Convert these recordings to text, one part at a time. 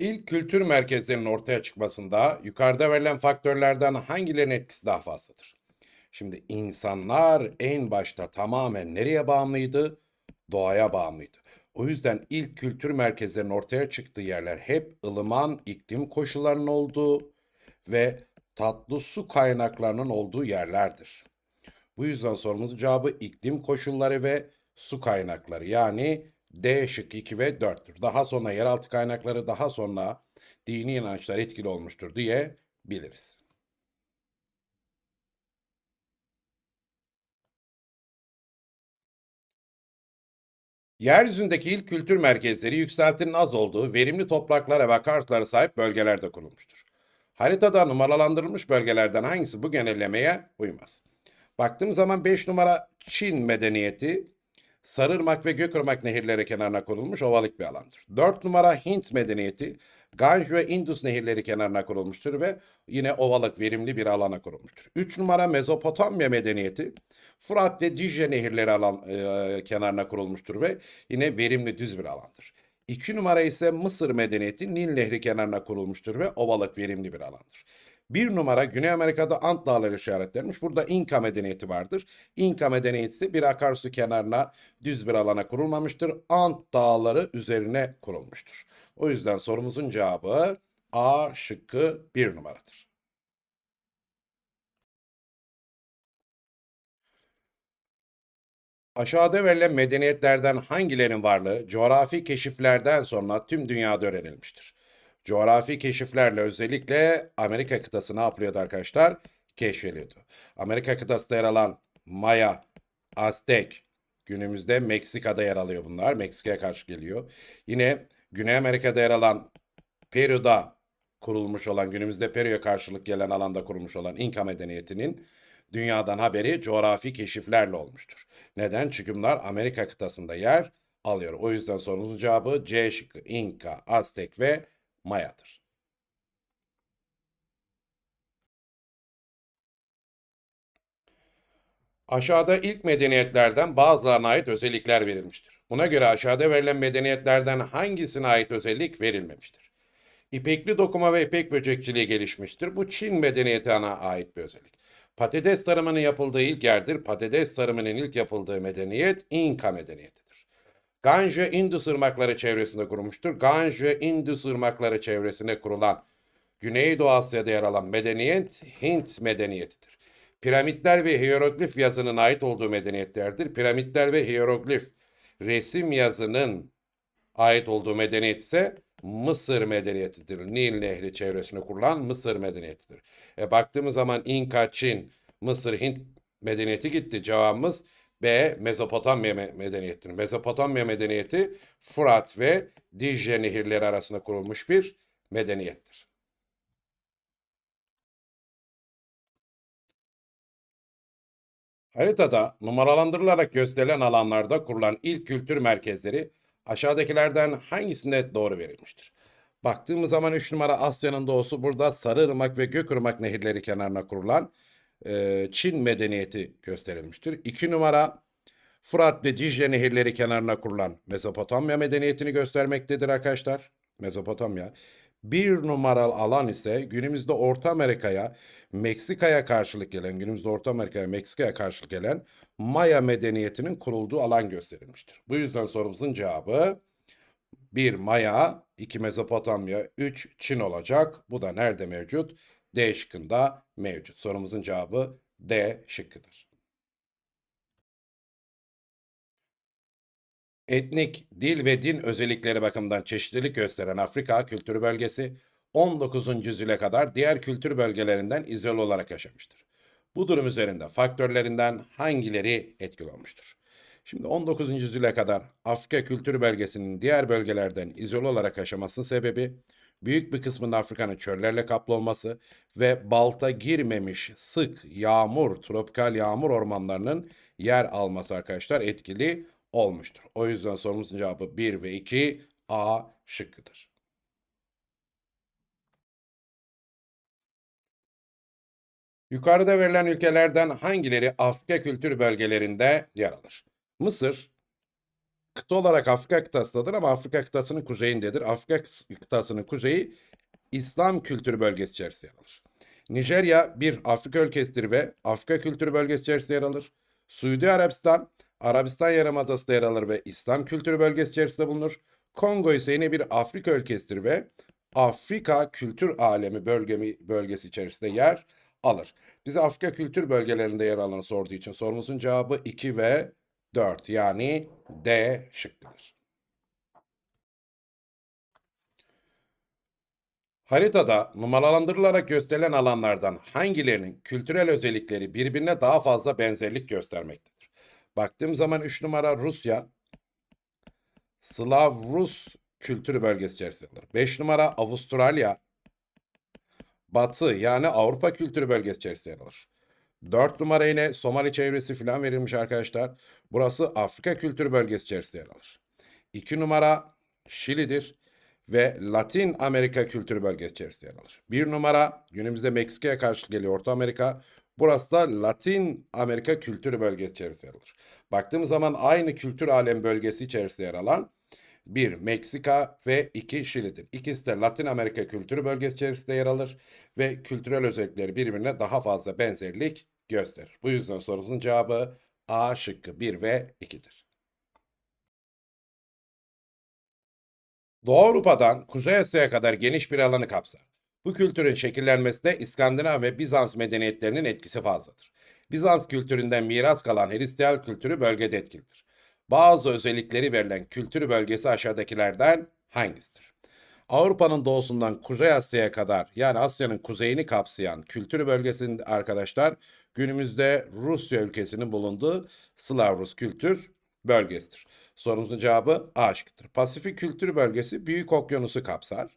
İlk kültür merkezlerinin ortaya çıkmasında yukarıda verilen faktörlerden hangilerinin etkisi daha fazladır? Şimdi insanlar en başta tamamen nereye bağımlıydı? Doğaya bağımlıydı. O yüzden ilk kültür merkezlerinin ortaya çıktığı yerler hep ılıman iklim koşullarının olduğu ve tatlı su kaynaklarının olduğu yerlerdir. Bu yüzden sorumuzun cevabı iklim koşulları ve su kaynakları yani D şık 2 ve 4'tür. Daha sonra yeraltı kaynakları daha sonra dini inançlar etkili olmuştur diye biliriz. Yeryüzündeki ilk kültür merkezleri yükseltinin az olduğu verimli topraklara ve kartlara sahip bölgelerde kurulmuştur. Haritada numaralandırılmış bölgelerden hangisi bu genellemeye uymaz? Baktığım zaman 5 numara Çin medeniyeti, Sarırmak ve Gökırmak nehirleri kenarına kurulmuş ovalık bir alandır. 4 numara Hint medeniyeti Ganj ve Indus nehirleri kenarına kurulmuştur ve yine ovalık verimli bir alana kurulmuştur. 3 numara Mezopotamya medeniyeti Fırat ve Dicle nehirleri alan, e, kenarına kurulmuştur ve yine verimli düz bir alandır. 2 numara ise Mısır medeniyeti Nil nehri kenarına kurulmuştur ve ovalık verimli bir alandır. Bir numara Güney Amerika'da Ant Dağları işaretlenmiş. Burada İnka medeniyeti vardır. İnka medeniyeti bir akarsu kenarına düz bir alana kurulmamıştır. Ant Dağları üzerine kurulmuştur. O yüzden sorumuzun cevabı A şıkkı bir numaradır. Aşağıda verilen medeniyetlerden hangilerinin varlığı coğrafi keşiflerden sonra tüm dünyada öğrenilmiştir? coğrafi keşiflerle özellikle Amerika kıtasını yapıyordu arkadaşlar? Keşfediyordu. Amerika kıtasında yer alan Maya, Aztek, günümüzde Meksika'da yer alıyor bunlar. Meksika'ya karşı geliyor. Yine Güney Amerika'da yer alan Peru'da kurulmuş olan, günümüzde Peru'ya karşılık gelen alanda kurulmuş olan İnka medeniyetinin dünyadan haberi coğrafi keşiflerle olmuştur. Neden? Çünkü bunlar Amerika kıtasında yer alıyor. O yüzden sorunun cevabı C şıkkı İnka, Aztek ve mayadır. Aşağıda ilk medeniyetlerden bazılarına ait özellikler verilmiştir. Buna göre aşağıda verilen medeniyetlerden hangisine ait özellik verilmemiştir? İpekli dokuma ve ipek böcekçiliği gelişmiştir. Bu Çin medeniyetine ait bir özellik. Patates tarımının yapıldığı ilk yerdir. Patates tarımının ilk yapıldığı medeniyet İnka medeniyetidir. Ganj ve Indus ırmakları çevresinde kurulmuştur. Ganj ve Indus ırmakları çevresine kurulan Güneydoğu Asya'da yer alan medeniyet Hint medeniyetidir. Piramitler ve hieroglif yazının ait olduğu medeniyetlerdir. Piramitler ve hieroglif resim yazının ait olduğu medeniyet ise Mısır medeniyetidir. Nil Nehri çevresine kurulan Mısır medeniyetidir. E baktığımız zaman İnka, Çin, Mısır, Hint medeniyeti gitti. Cevabımız B. Mezopotamya medeniyetidir. Mezopotamya medeniyeti Fırat ve Dicle nehirleri arasında kurulmuş bir medeniyettir. Haritada numaralandırılarak gösterilen alanlarda kurulan ilk kültür merkezleri aşağıdakilerden hangisinde doğru verilmiştir? Baktığımız zaman 3 numara Asya'nın doğusu burada Sarı Sarıırmak ve Gökırmak nehirleri kenarına kurulan e, Çin medeniyeti gösterilmiştir. İki numara Fırat ve Dicle nehirleri kenarına kurulan Mezopotamya medeniyetini göstermektedir arkadaşlar. Mezopotamya. Bir numaralı alan ise günümüzde Orta Amerika'ya, Meksika'ya karşılık gelen, günümüzde Orta Amerika'ya, Meksika'ya karşılık gelen Maya medeniyetinin kurulduğu alan gösterilmiştir. Bu yüzden sorumuzun cevabı 1 Maya, 2 Mezopotamya, 3 Çin olacak. Bu da nerede mevcut? D şıkkında mevcut. Sorumuzun cevabı D şıkkıdır. Etnik, dil ve din özellikleri bakımından çeşitlilik gösteren Afrika kültürü bölgesi 19. yüzyıla kadar diğer kültür bölgelerinden izole olarak yaşamıştır. Bu durum üzerinde faktörlerinden hangileri etkili olmuştur? Şimdi 19. yüzyıla kadar Afrika kültür bölgesinin diğer bölgelerden izole olarak yaşamasının sebebi büyük bir kısmının Afrika'nın çöllerle kaplı olması ve balta girmemiş sık yağmur, tropikal yağmur ormanlarının yer alması arkadaşlar etkili olmuştur. O yüzden sorumuzun cevabı 1 ve 2 A şıkkıdır. Yukarıda verilen ülkelerden hangileri Afrika kültür bölgelerinde yer alır? Mısır, kıta olarak Afrika kıtasındadır ama Afrika kıtasının kuzeyindedir. Afrika kıtasının kuzeyi İslam kültürü bölgesi içerisinde yer alır. Nijerya bir Afrika ülkesidir ve Afrika kültürü bölgesi içerisinde yer alır. Suudi Arabistan, Arabistan Yarımadası'nda yer alır ve İslam kültürü bölgesi içerisinde bulunur. Kongo ise yine bir Afrika ülkesidir ve Afrika kültür alemi bölgemi, bölgesi içerisinde yer alır. Biz Afrika kültür bölgelerinde yer alanı sorduğu için sorumuzun cevabı 2 ve 4 yani D şıkkıdır. Haritada numaralandırılarak gösterilen alanlardan hangilerinin kültürel özellikleri birbirine daha fazla benzerlik göstermektedir? Baktığım zaman 3 numara Rusya, Slav-Rus kültürü bölgesi içerisinde alır. 5 numara Avustralya, Batı yani Avrupa kültürü bölgesi içerisinde alır. 4 numara yine Somali çevresi falan verilmiş arkadaşlar. Burası Afrika kültür bölgesi içerisinde yer alır. 2 numara Şili'dir ve Latin Amerika kültür bölgesi içerisinde yer alır. 1 numara günümüzde Meksika'ya karşı geliyor Orta Amerika. Burası da Latin Amerika kültür bölgesi içerisinde yer alır. Baktığımız zaman aynı kültür alem bölgesi içerisinde yer alan bir Meksika ve iki Şili'dir. İkisi de Latin Amerika kültürü bölgesi içerisinde yer alır ve kültürel özellikleri birbirine daha fazla benzerlik gösterir. Bu yüzden sorusunun cevabı A şıkkı 1 ve 2'dir. Doğu Avrupa'dan Kuzey Asya'ya kadar geniş bir alanı kapsar. Bu kültürün şekillenmesinde İskandinav ve Bizans medeniyetlerinin etkisi fazladır. Bizans kültüründen miras kalan Hristiyan kültürü bölgede etkilidir. Bazı özellikleri verilen kültürü bölgesi aşağıdakilerden hangisidir? Avrupa'nın doğusundan Kuzey Asya'ya kadar yani Asya'nın kuzeyini kapsayan kültürü bölgesinde arkadaşlar günümüzde Rusya ülkesinin bulunduğu Slav Rus kültür bölgesidir. Sorumuzun cevabı A şıkkıdır. Pasifik kültürü bölgesi Büyük Okyanusu kapsar.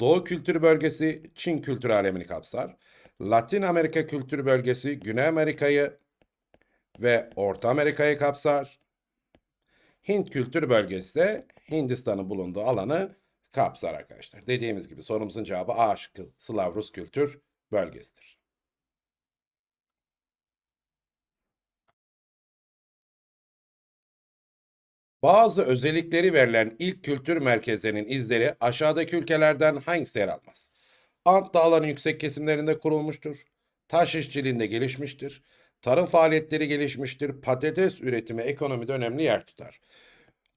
Doğu kültürü bölgesi Çin kültür alemini kapsar. Latin Amerika kültürü bölgesi Güney Amerika'yı, ve Orta Amerika'yı kapsar. Hint kültür bölgesi de Hindistan'ın bulunduğu alanı kapsar arkadaşlar. Dediğimiz gibi sorumuzun cevabı A şıkkı Slav Rus kültür bölgesidir. Bazı özellikleri verilen ilk kültür merkezlerinin izleri aşağıdaki ülkelerden hangisi yer almaz? Ant dağların yüksek kesimlerinde kurulmuştur. Taş işçiliğinde gelişmiştir. Tarım faaliyetleri gelişmiştir. Patates üretimi ekonomide önemli yer tutar.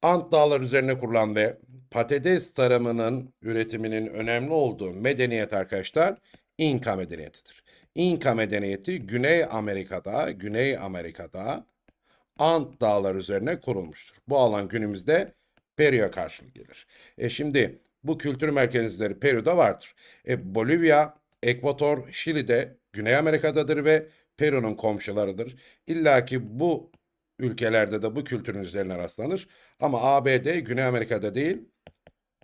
Ant dağları üzerine kurulan ve patates tarımının üretiminin önemli olduğu medeniyet arkadaşlar İnka medeniyetidir. İnka medeniyeti Güney Amerika'da, Güney Amerika'da Ant dağları üzerine kurulmuştur. Bu alan günümüzde Peru'ya karşılık gelir. E şimdi bu kültür merkezleri Peru'da vardır. E Bolivya, Ekvator, Şili'de Güney Amerika'dadır ve Peru'nun komşularıdır. İlla ki bu ülkelerde de bu kültürün üzerine rastlanır. Ama ABD Güney Amerika'da değil,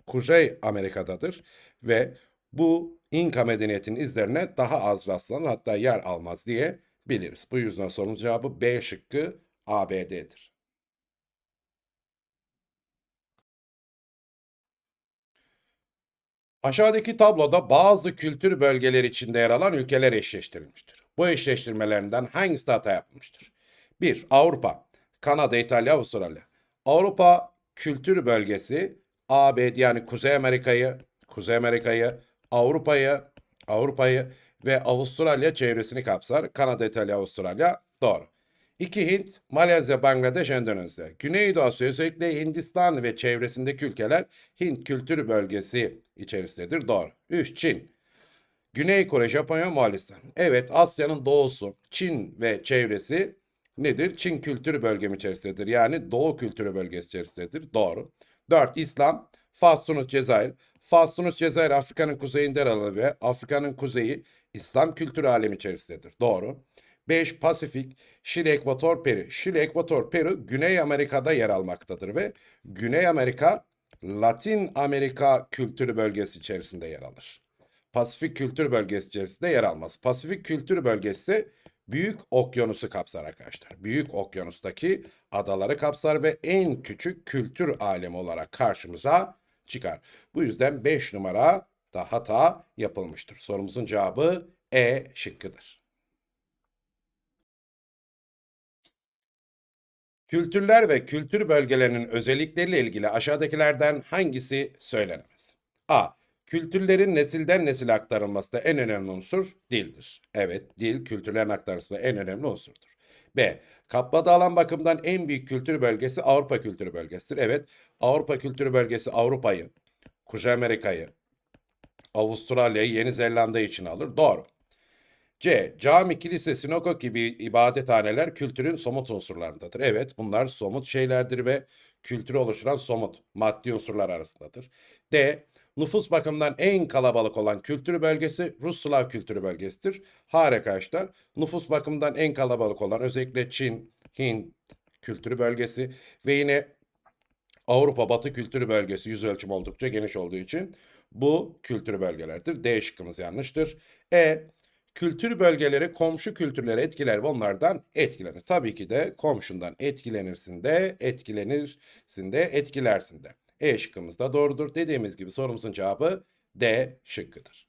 Kuzey Amerika'dadır ve bu İnka medeniyetinin izlerine daha az rastlanır hatta yer almaz diye biliriz. Bu yüzden sorunun cevabı B şıkkı ABD'dir. Aşağıdaki tabloda bazı kültür bölgeleri içinde yer alan ülkeler eşleştirilmiştir. Bu eşleştirmelerinden hangisi hata yapmıştır? 1. Avrupa, Kanada, İtalya, Avustralya. Avrupa Kültür Bölgesi ABD yani Kuzey Amerika'yı, Kuzey Amerika'yı, Avrupa'yı, Avrupa'yı ve Avustralya çevresini kapsar. Kanada, İtalya, Avustralya doğru. 2. Hint, Malezya, Bangladeş, Endonezya. Güneydoğu Asya özellikle Hindistan ve çevresindeki ülkeler Hint kültür bölgesi içerisindedir. Doğru. 3. Çin. Güney Kore, Japonya, Moğolistan. Evet Asya'nın doğusu Çin ve çevresi nedir? Çin kültürü bölgemi içerisindedir. Yani Doğu kültürü bölgesi içerisindedir. Doğru. 4. İslam. Fas, Tunus, Cezayir. Fas, Tunus, Cezayir Afrika'nın kuzeyinde yer alır ve Afrika'nın kuzeyi İslam kültürü alemi içerisindedir. Doğru. 5. Pasifik. Şili, Ekvator, Peru. Şili, Ekvator, Peru Güney Amerika'da yer almaktadır ve Güney Amerika Latin Amerika kültürü bölgesi içerisinde yer alır. Pasifik Kültür Bölgesi içerisinde yer almaz. Pasifik Kültür Bölgesi Büyük Okyanus'u kapsar arkadaşlar. Büyük Okyanus'taki adaları kapsar ve en küçük kültür alemi olarak karşımıza çıkar. Bu yüzden 5 numara da hata yapılmıştır. Sorumuzun cevabı E şıkkıdır. Kültürler ve kültür bölgelerinin özellikleriyle ilgili aşağıdakilerden hangisi söylenemez? A. Kültürlerin nesilden nesile aktarılması da en önemli unsur dildir. Evet, dil kültürlerin aktarılması da en önemli unsurdur. B. Kapladığı alan bakımından en büyük kültür bölgesi Avrupa kültürü bölgesidir. Evet, Avrupa kültürü bölgesi Avrupa'yı, Kuzey Amerika'yı, Avustralya'yı, Yeni Zelanda'yı için alır. Doğru. C. Cami, kilise, sinagog gibi ibadethaneler kültürün somut unsurlarındadır. Evet bunlar somut şeylerdir ve kültürü oluşturan somut maddi unsurlar arasındadır. D. Nüfus bakımından en kalabalık olan kültürü bölgesi Rus Slav kültürü bölgesidir. Harika işler. Nüfus bakımından en kalabalık olan özellikle Çin, Hint kültürü bölgesi ve yine Avrupa Batı kültürü bölgesi yüz ölçüm oldukça geniş olduğu için bu kültürü bölgelerdir. D şıkkımız yanlıştır. E kültür bölgeleri komşu kültürlere etkiler ve onlardan etkilenir. Tabii ki de komşundan etkilenirsin de etkilenirsin de etkilersin de. E şıkkımız da doğrudur. Dediğimiz gibi sorumuzun cevabı D şıkkıdır.